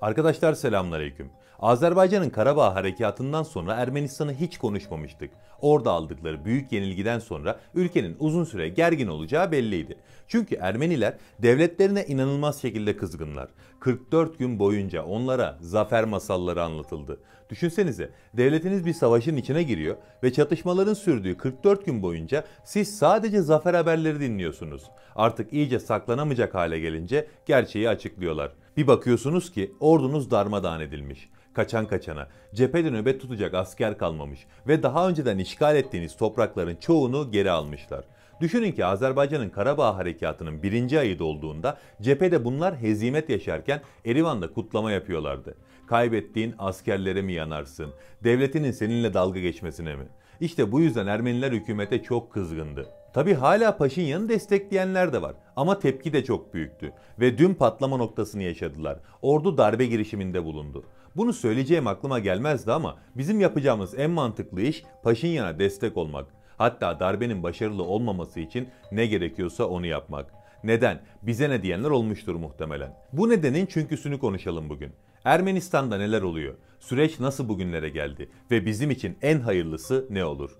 Arkadaşlar selamünaleyküm. Azerbaycan'ın Karabağ harekatından sonra Ermenistan'ı hiç konuşmamıştık. Orada aldıkları büyük yenilgiden sonra ülkenin uzun süre gergin olacağı belliydi. Çünkü Ermeniler devletlerine inanılmaz şekilde kızgınlar. 44 gün boyunca onlara zafer masalları anlatıldı. Düşünsenize devletiniz bir savaşın içine giriyor ve çatışmaların sürdüğü 44 gün boyunca siz sadece zafer haberleri dinliyorsunuz. Artık iyice saklanamayacak hale gelince gerçeği açıklıyorlar. Bir bakıyorsunuz ki ordunuz darmadağın edilmiş. Kaçan kaçana, cephede nöbet tutacak asker kalmamış ve daha önceden işgal ettiğiniz toprakların çoğunu geri almışlar. Düşünün ki Azerbaycan'ın Karabağ Harekatı'nın birinci ayı dolduğunda cephede bunlar hezimet yaşarken Erivan'da kutlama yapıyorlardı. Kaybettiğin askerlere mi yanarsın? Devletinin seninle dalga geçmesine mi? İşte bu yüzden Ermeniler hükümete çok kızgındı. Tabi hala Paşinyan'ı destekleyenler de var ama tepki de çok büyüktü ve dün patlama noktasını yaşadılar. Ordu darbe girişiminde bulundu. Bunu söyleyeceğim aklıma gelmezdi ama bizim yapacağımız en mantıklı iş Paşinyan'a destek olmak. Hatta darbenin başarılı olmaması için ne gerekiyorsa onu yapmak. Neden? Bize ne diyenler olmuştur muhtemelen. Bu nedenin çünküsünü konuşalım bugün. Ermenistan'da neler oluyor? Süreç nasıl bugünlere geldi? Ve bizim için en hayırlısı ne olur?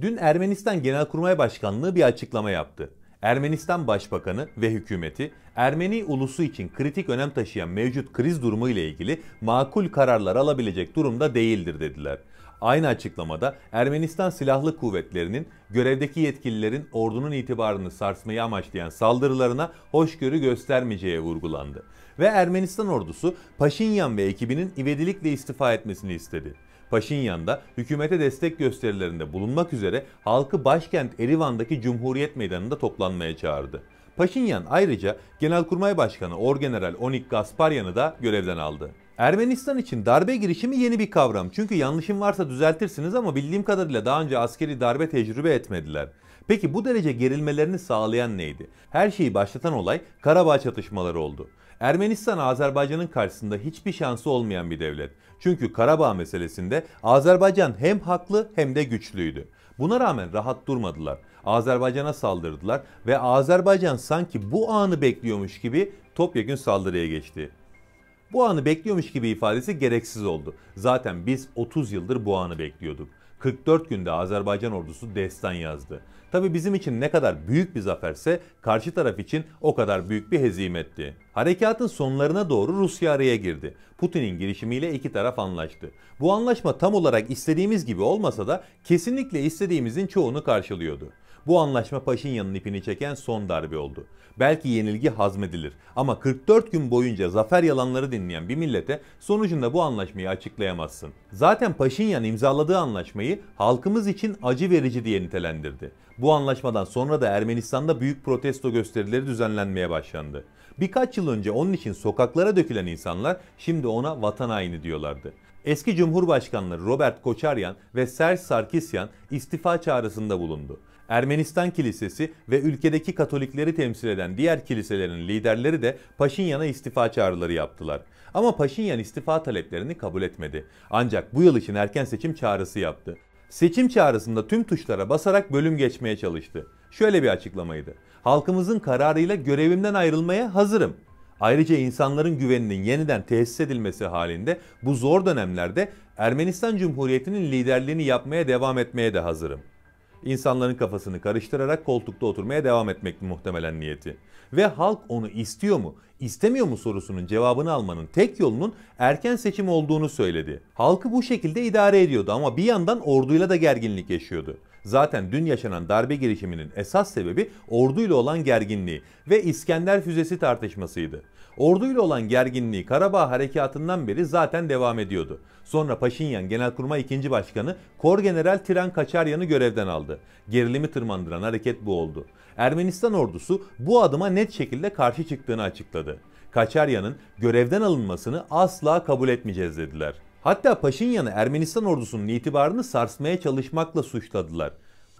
Dün Ermenistan Genelkurmay Başkanlığı bir açıklama yaptı. Ermenistan Başbakanı ve hükümeti Ermeni ulusu için kritik önem taşıyan mevcut kriz durumu ile ilgili makul kararlar alabilecek durumda değildir dediler. Aynı açıklamada Ermenistan Silahlı Kuvvetleri'nin görevdeki yetkililerin ordunun itibarını sarsmayı amaçlayan saldırılarına hoşgörü göstermeyeceği vurgulandı. Ve Ermenistan ordusu Paşinyan ve ekibinin ivedilikle istifa etmesini istedi. Paşinyan da hükümete destek gösterilerinde bulunmak üzere halkı başkent Erivan'daki Cumhuriyet Meydanı'nda toplanmaya çağırdı. Paşinyan ayrıca Genelkurmay Başkanı Orgeneral Onik Gasparyan'ı da görevden aldı. Ermenistan için darbe girişimi yeni bir kavram. Çünkü yanlışım varsa düzeltirsiniz ama bildiğim kadarıyla daha önce askeri darbe tecrübe etmediler. Peki bu derece gerilmelerini sağlayan neydi? Her şeyi başlatan olay Karabağ çatışmaları oldu. Ermenistan Azerbaycan'ın karşısında hiçbir şansı olmayan bir devlet. Çünkü Karabağ meselesinde Azerbaycan hem haklı hem de güçlüydü. Buna rağmen rahat durmadılar. Azerbaycan'a saldırdılar ve Azerbaycan sanki bu anı bekliyormuş gibi topyekün saldırıya geçti. Bu anı bekliyormuş gibi ifadesi gereksiz oldu. Zaten biz 30 yıldır bu anı bekliyorduk. 44 günde Azerbaycan ordusu destan yazdı. Tabi bizim için ne kadar büyük bir zaferse karşı taraf için o kadar büyük bir hezimetti. Harekatın sonlarına doğru Rusya araya girdi. Putin'in girişimiyle iki taraf anlaştı. Bu anlaşma tam olarak istediğimiz gibi olmasa da kesinlikle istediğimizin çoğunu karşılıyordu. Bu anlaşma Paşinyan'ın ipini çeken son darbe oldu. Belki yenilgi hazmedilir ama 44 gün boyunca zafer yalanları dinleyen bir millete sonucunda bu anlaşmayı açıklayamazsın. Zaten Paşinyan imzaladığı anlaşmayı halkımız için acı verici diye nitelendirdi. Bu anlaşmadan sonra da Ermenistan'da büyük protesto gösterileri düzenlenmeye başlandı. Birkaç yıl önce onun için sokaklara dökülen insanlar şimdi ona vatan haini diyorlardı. Eski Cumhurbaşkanları Robert Koçaryan ve Serge Sarkisyan istifa çağrısında bulundu. Ermenistan Kilisesi ve ülkedeki Katolikleri temsil eden diğer kiliselerin liderleri de Paşinyan'a istifa çağrıları yaptılar. Ama Paşinyan istifa taleplerini kabul etmedi. Ancak bu yıl için erken seçim çağrısı yaptı. Seçim çağrısında tüm tuşlara basarak bölüm geçmeye çalıştı. Şöyle bir açıklamaydı. Halkımızın kararıyla görevimden ayrılmaya hazırım. Ayrıca insanların güveninin yeniden tesis edilmesi halinde bu zor dönemlerde Ermenistan Cumhuriyeti'nin liderliğini yapmaya devam etmeye de hazırım insanların kafasını karıştırarak koltukta oturmaya devam etmek muhtemelen niyeti. Ve halk onu istiyor mu, istemiyor mu sorusunun cevabını almanın tek yolunun erken seçim olduğunu söyledi. Halkı bu şekilde idare ediyordu ama bir yandan orduyla da gerginlik yaşıyordu. Zaten dün yaşanan darbe girişiminin esas sebebi orduyla olan gerginliği ve İskender füzesi tartışmasıydı. Orduyla olan gerginliği Karabağ harekatından beri zaten devam ediyordu. Sonra Paşinyan Genelkurmay 2. Başkanı Kor General Tren Kaçaryan'ı görevden aldı. Gerilimi tırmandıran hareket bu oldu. Ermenistan ordusu bu adıma net şekilde karşı çıktığını açıkladı. Kaçaryan'ın görevden alınmasını asla kabul etmeyeceğiz dediler. Hatta Paşinyan'ı Ermenistan ordusunun itibarını sarsmaya çalışmakla suçladılar.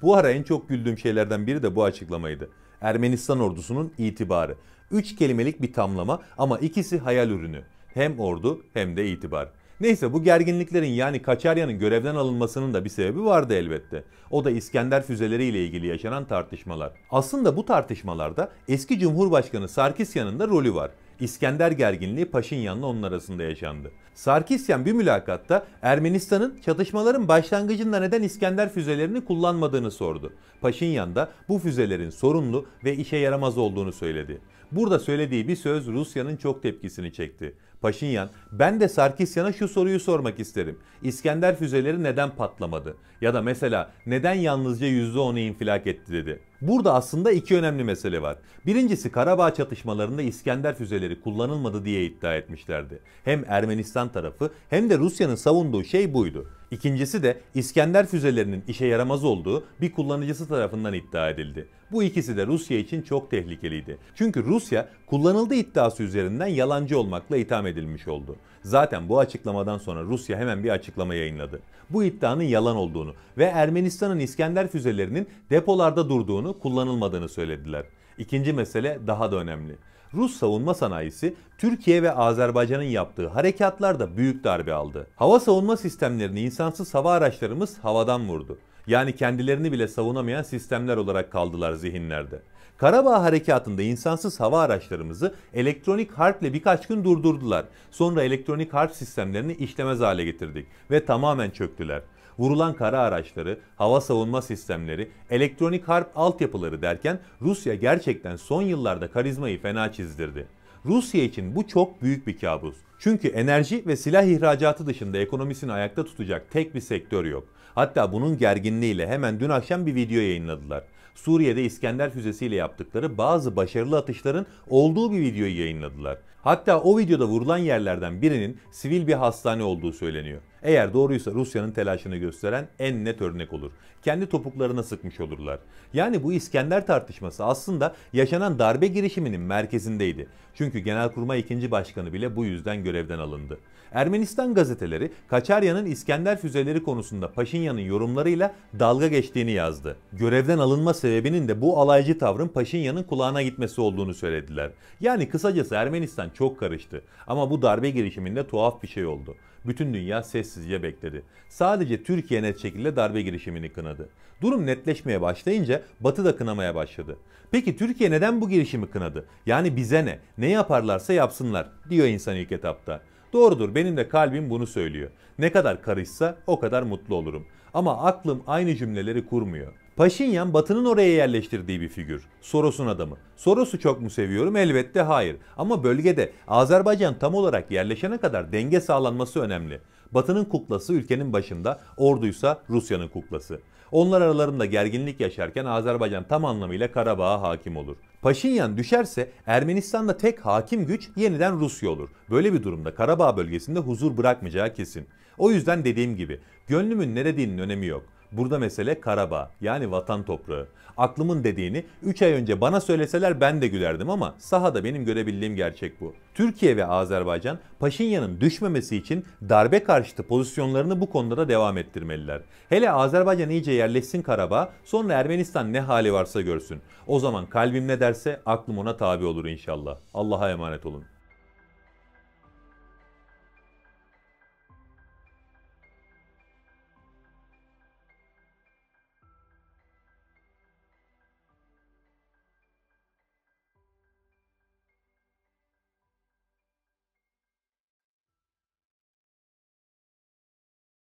Bu ara en çok güldüğüm şeylerden biri de bu açıklamaydı. Ermenistan ordusunun itibarı. Üç kelimelik bir tamlama ama ikisi hayal ürünü. Hem ordu hem de itibar. Neyse bu gerginliklerin yani Kaçarya'nın görevden alınmasının da bir sebebi vardı elbette. O da İskender füzeleri ile ilgili yaşanan tartışmalar. Aslında bu tartışmalarda eski Cumhurbaşkanı Sarkisyan'ın da rolü var. İskender gerginliği Paşinyan'la onun arasında yaşandı. Sarkisyan bir mülakatta Ermenistan'ın çatışmaların başlangıcında neden İskender füzelerini kullanmadığını sordu. Paşinyan da bu füzelerin sorunlu ve işe yaramaz olduğunu söyledi. Burada söylediği bir söz Rusya'nın çok tepkisini çekti. Paşinyan, ben de Sarkisyan'a şu soruyu sormak isterim. İskender füzeleri neden patlamadı? Ya da mesela neden yalnızca %10'u infilak etti dedi. Burada aslında iki önemli mesele var. Birincisi Karabağ çatışmalarında İskender füzeleri kullanılmadı diye iddia etmişlerdi. Hem Ermenistan tarafı hem de Rusya'nın savunduğu şey buydu. İkincisi de İskender füzelerinin işe yaramaz olduğu bir kullanıcısı tarafından iddia edildi. Bu ikisi de Rusya için çok tehlikeliydi. Çünkü Rusya kullanıldığı iddiası üzerinden yalancı olmakla itham edilmiş oldu. Zaten bu açıklamadan sonra Rusya hemen bir açıklama yayınladı. Bu iddianın yalan olduğunu ve Ermenistan'ın İskender füzelerinin depolarda durduğunu, kullanılmadığını söylediler. İkinci mesele daha da önemli. Rus savunma sanayisi Türkiye ve Azerbaycan'ın yaptığı harekatlarda büyük darbe aldı. Hava savunma sistemlerini insansız hava araçlarımız havadan vurdu. Yani kendilerini bile savunamayan sistemler olarak kaldılar zihinlerde. Karabağ harekatında insansız hava araçlarımızı elektronik harple birkaç gün durdurdular. Sonra elektronik harp sistemlerini işlemez hale getirdik ve tamamen çöktüler. Vurulan kara araçları, hava savunma sistemleri, elektronik harp altyapıları derken Rusya gerçekten son yıllarda karizmayı fena çizdirdi. Rusya için bu çok büyük bir kabus. Çünkü enerji ve silah ihracatı dışında ekonomisini ayakta tutacak tek bir sektör yok. Hatta bunun gerginliğiyle hemen dün akşam bir video yayınladılar. Suriye'de İskender füzesiyle yaptıkları bazı başarılı atışların olduğu bir videoyu yayınladılar. Hatta o videoda vurulan yerlerden birinin sivil bir hastane olduğu söyleniyor. Eğer doğruysa Rusya'nın telaşını gösteren en net örnek olur. Kendi topuklarına sıkmış olurlar. Yani bu İskender tartışması aslında yaşanan darbe girişiminin merkezindeydi. Çünkü Genelkurmay 2. Başkanı bile bu yüzden görevden alındı. Ermenistan gazeteleri Kaçarya'nın İskender füzeleri konusunda Paşinyan'ın yorumlarıyla dalga geçtiğini yazdı. Görevden alınma sebebinin de bu alaycı tavrın Paşinyan'ın kulağına gitmesi olduğunu söylediler. Yani kısacası Ermenistan çok karıştı. Ama bu darbe girişiminde tuhaf bir şey oldu. Bütün dünya sessizce bekledi. Sadece Türkiye net şekilde darbe girişimini kınadı. Durum netleşmeye başlayınca Batı da kınamaya başladı. Peki Türkiye neden bu girişimi kınadı? Yani bize ne? Ne yaparlarsa yapsınlar diyor insan ilk etapta. Doğrudur benim de kalbim bunu söylüyor. Ne kadar karışsa o kadar mutlu olurum. Ama aklım aynı cümleleri kurmuyor. Paşinyan Batı'nın oraya yerleştirdiği bir figür. Soros'un adamı. Soros'u çok mu seviyorum? Elbette hayır. Ama bölgede Azerbaycan tam olarak yerleşene kadar denge sağlanması önemli. Batı'nın kuklası ülkenin başında, orduysa Rusya'nın kuklası. Onlar aralarında gerginlik yaşarken Azerbaycan tam anlamıyla Karabağ'a hakim olur. Paşinyan düşerse Ermenistan'da tek hakim güç yeniden Rusya olur. Böyle bir durumda Karabağ bölgesinde huzur bırakmayacağı kesin. O yüzden dediğim gibi gönlümün ne dediğinin önemi yok. Burada mesele Karabağ yani vatan toprağı. Aklımın dediğini 3 ay önce bana söyleseler ben de gülerdim ama sahada benim görebildiğim gerçek bu. Türkiye ve Azerbaycan Paşinyan'ın düşmemesi için darbe karşıtı pozisyonlarını bu konuda da devam ettirmeliler. Hele Azerbaycan iyice yerleşsin Karabağ sonra Ermenistan ne hali varsa görsün. O zaman kalbim ne derse aklım ona tabi olur inşallah. Allah'a emanet olun.